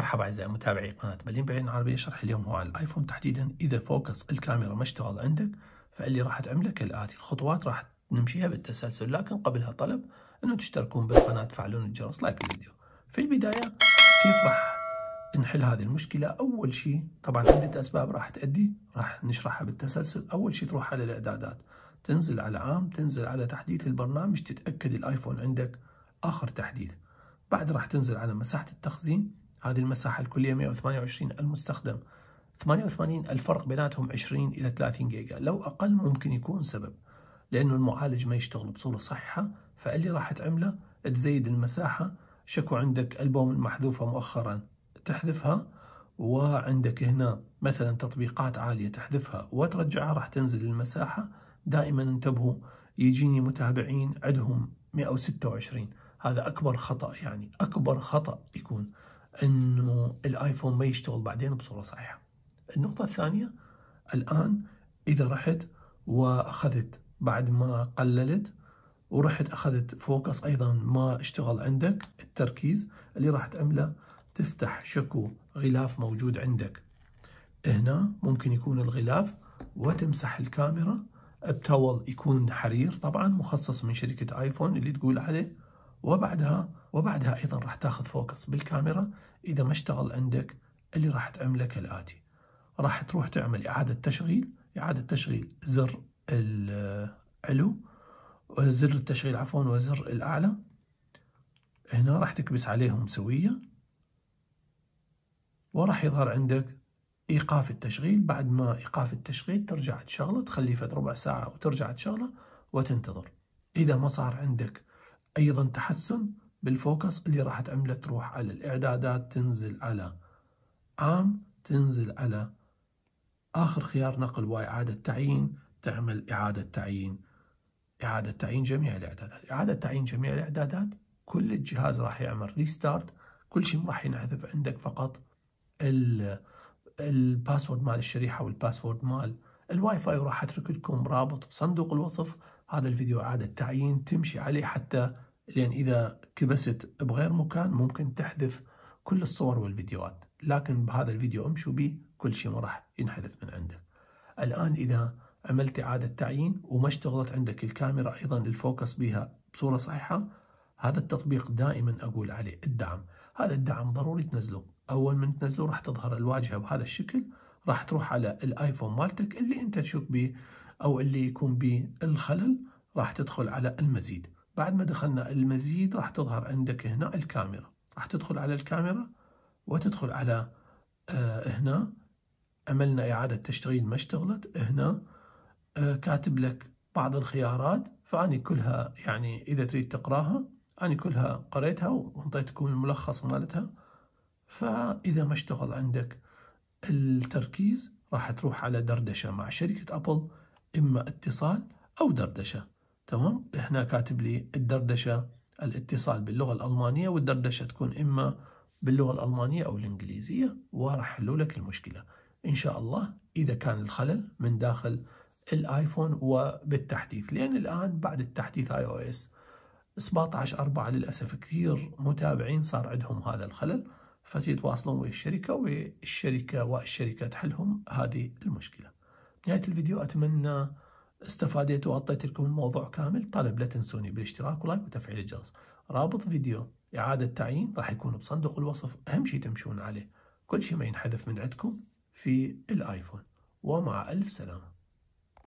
مرحبا أعزائي متابعي قناة بلين بعين عربية شرح اليوم هو عن الآيفون تحديدا إذا فوكس الكاميرا ما اشتغل عندك فاللي راح تعمله كالآتي الخطوات راح نمشيها بالتسلسل لكن قبلها طلب أنه تشتركون بالقناة تفعلون الجرس لايك الفيديو في البداية كيف راح نحل هذه المشكلة أول شيء طبعا عدة أسباب راح تأدي راح نشرحها بالتسلسل أول شيء تروح على الإعدادات تنزل على عام تنزل على تحديث البرنامج تتأكد الآيفون عندك آخر تحديث بعد راح تنزل على مساحة التخزين هذه المساحة الكلية 128 المستخدم 88 الفرق بيناتهم 20 إلى 30 جيجا لو أقل ممكن يكون سبب لأنه المعالج ما يشتغل بصورة صحيحة فاللي راح تعمله تزيد المساحة شكو عندك ألبوم المحذوفة مؤخرا تحذفها وعندك هنا مثلا تطبيقات عالية تحذفها وترجعها راح تنزل المساحة دائما انتبهوا يجيني متابعين عندهم 126 هذا أكبر خطأ يعني أكبر خطأ يكون انه الايفون ما يشتغل بعدين بصوره صحيحه. النقطه الثانيه الان اذا رحت واخذت بعد ما قللت ورحت اخذت فوكس ايضا ما اشتغل عندك التركيز اللي راح تعمله تفتح شكو غلاف موجود عندك هنا ممكن يكون الغلاف وتمسح الكاميرا بتاول يكون حرير طبعا مخصص من شركة ايفون اللي تقول عليه وبعدها وبعدها ايضا راح تاخذ فوكس بالكاميرا اذا ما اشتغل عندك اللي راح تعمله كالاتي راح تروح تعمل اعاده تشغيل اعاده تشغيل زر العلو زر التشغيل عفوا وزر الاعلى هنا راح تكبس عليهم سويه وراح يظهر عندك ايقاف التشغيل بعد ما ايقاف التشغيل ترجع تشغله تخليه فد ربع ساعه وترجع تشغله وتنتظر اذا ما صار عندك أيضا تحسن بالفوكس اللي راح تعمله تروح على الإعدادات تنزل على عام تنزل على آخر خيار نقل وإعادة تعيين تعمل إعادة تعيين إعادة تعيين جميع الإعدادات إعادة تعيين جميع الإعدادات كل الجهاز راح يعمل ريستارت كل شيء راح ينحذف عندك فقط الباسورد مال الشريحة والباسورد مال الواي فاي وراح اترك لكم رابط بصندوق الوصف هذا الفيديو إعادة تعيين تمشي عليه حتى لأن إذا كبست بغير مكان ممكن تحذف كل الصور والفيديوهات لكن بهذا الفيديو امشوا به كل شيء ما راح ينحذف من عنده الآن إذا عملت إعادة تعيين وما اشتغلت عندك الكاميرا أيضا الفوكس بها بصورة صحيحة هذا التطبيق دائما أقول عليه الدعم هذا الدعم ضروري تنزله أول من تنزله راح تظهر الواجهة بهذا الشكل راح تروح على الآيفون مالتك اللي أنت تشوف به أو اللي يكون به الخلل راح تدخل على المزيد بعد ما دخلنا المزيد راح تظهر عندك هنا الكاميرا راح تدخل على الكاميرا وتدخل على آه هنا عملنا إعادة تشغيل ما اشتغلت هنا آه كاتب لك بعض الخيارات فأني كلها يعني إذا تريد تقراها أني كلها قريتها وانطيتكم الملخص مالتها فإذا ما اشتغل عندك التركيز راح تروح على دردشة مع شركة أبل إما اتصال أو دردشة تمام هنا كاتب لي الدردشة الاتصال باللغة الألمانية والدردشة تكون إما باللغة الألمانية أو الإنجليزية وراح حلوا لك المشكلة إن شاء الله إذا كان الخلل من داخل الايفون وبالتحديث لأن الآن بعد التحديث اي او اس 17 4 للأسف كثير متابعين صار عندهم هذا الخلل فتتواصلون ويا الشركة والشركة والشركة تحلهم هذه المشكلة نهاية الفيديو أتمنى استفاديت وغطيت لكم الموضوع كامل طالب لا تنسوني بالاشتراك ولايك وتفعيل الجرس رابط فيديو إعادة تعيين راح يكون بصندوق الوصف أهم شيء تمشون عليه كل شيء ما ينحذف من عندكم في الآيفون ومع ألف سلامة